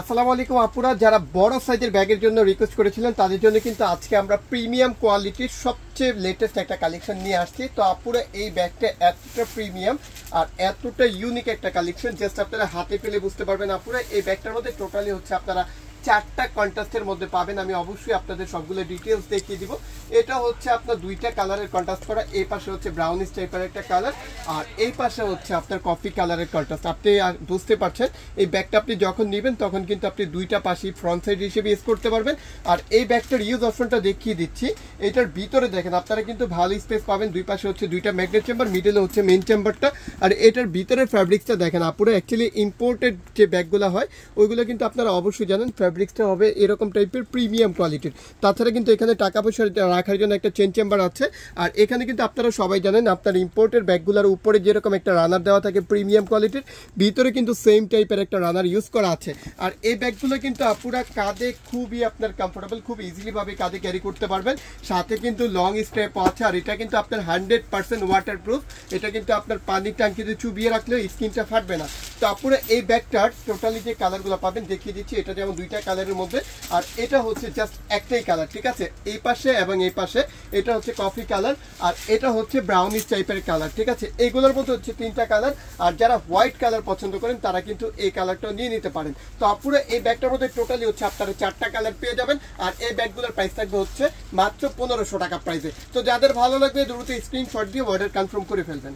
আসসালামু আলাইকুম আপুরা যারা বড় সাইজের ব্যাগের জন্য রিকোয়েস্ট করেছিলেন তাদের জন্য কিন্তু আজকে আমরা প্রিমিয়াম কোয়ালিটির সবচেয়ে লেটেস্ট একটা কালেকশন নিয়ে আসছি তো আপুরা এই ব্যাগটা এতটা প্রিমিয়াম আর এতটা ইউনিক একটা কালেকশন জাস্ট আপনারা হাতে পেলে বুঝতে পারবেন আপুরা এই ব্যাগটার মধ্যে টোটালি হচ্ছে আপনারা চারটা কন্ট্রাস্টের মধ্যে পাবেন আমি অবশ্যই আপনাদের সবগুলো ডিটেলস দেখিয়ে দিব এটা হচ্ছে আপনার দুইটা কালারের কন্ট্রাস্ট করা এই পাশে হচ্ছে ব্রাউনিশ টাইপের একটা কালার আর এই পাশে হচ্ছে আপনার কফি কালারের কন্ট্রাস্ট আপনি বুঝতে পারছেন এই ব্যাগটা আপনি যখন নেবেন তখন কিন্তু আপনি দুইটা পাশেই ফ্রন্ট সাইড হিসেবে ইউজ করতে পারবেন আর এই ব্যাগটার ইউজ অপশনটা দেখিয়ে দিচ্ছি এটার ভিতরে দেখেন আপনারা কিন্তু ভালো স্পেস পাবেন দুই পাশে হচ্ছে দুইটা ম্যাগনেট চেম্বার মিডলে হচ্ছে মেন চেম্বারটা আর এটার ভিতরে ফ্যাব্রিক্সটা দেখেন আপুরা অ্যাকচুয়ালি ইম্পোর্টেড যে ব্যাগগুলো হয় ওইগুলো কিন্তু আপনারা অবশ্যই জানেন ফ্যাব্রিক্সটা হবে এরকম টাইপের প্রিমিয়াম কোয়ালিটির তাছাড়া কিন্তু এখানে টাকা পয়সা রাখার জন্য একটা চেন চেম্বার আছে আর এখানে কিন্তু আপনারা সবাই জানেন আপনার ইম্পোর্টের ব্যাগগুলোর উপরে যেরকম একটা রানার দেওয়া থাকে প্রিমিয়াম কোয়ালিটির ভিতরে কিন্তু সেম টাইপের একটা রানার ইউজ করা আছে আর এই ব্যাগগুলো কিন্তু আপুরা কাঁধে খুবই আপনার কমফোর্টেবল খুব ইজিলিভাবে কাঁধে ক্যারি করতে পারবেন সাথে কিন্তু লং স্টেপ আছে আর এটা কিন্তু আপনার হান্ড্রেড পার্সেন্ট ওয়াটার প্রুফ এটা কিন্তু আপনার পানির ট্যাঙ্কিতে চুবিয়ে রাখলেও স্কিনটা ফাটবে না তো আপনারা এই ব্যাগটার টোটালি যে কালারগুলো পাবেন দেখিয়ে দিচ্ছি এটা যেমন দুইটা কালারের মধ্যে আর এটা হচ্ছে জাস্ট একটাই কালার ঠিক আছে এই পাশে এবং এই পাশে এটা হচ্ছে কফি কালার আর এটা হচ্ছে ব্রাউনিশ টাইপের কালার ঠিক আছে এইগুলোর মধ্যে হচ্ছে তিনটা কালার আর যারা হোয়াইট কালার পছন্দ করেন তারা কিন্তু এই কালারটাও নিয়ে নিতে পারেন তো আপুরা এই ব্যাগটার মধ্যে টোটালি হচ্ছে আপনারা চারটা কালার পেয়ে যাবেন আর এই ব্যাগগুলোর প্রাইস থাকবে হচ্ছে মাত্র পনেরোশো টাকা প্রাইসে তো যাদের ভালো লাগবে দ্রুত স্ক্রিনশট দিয়ে অর্ডার কনফার্ম করে ফেলবেন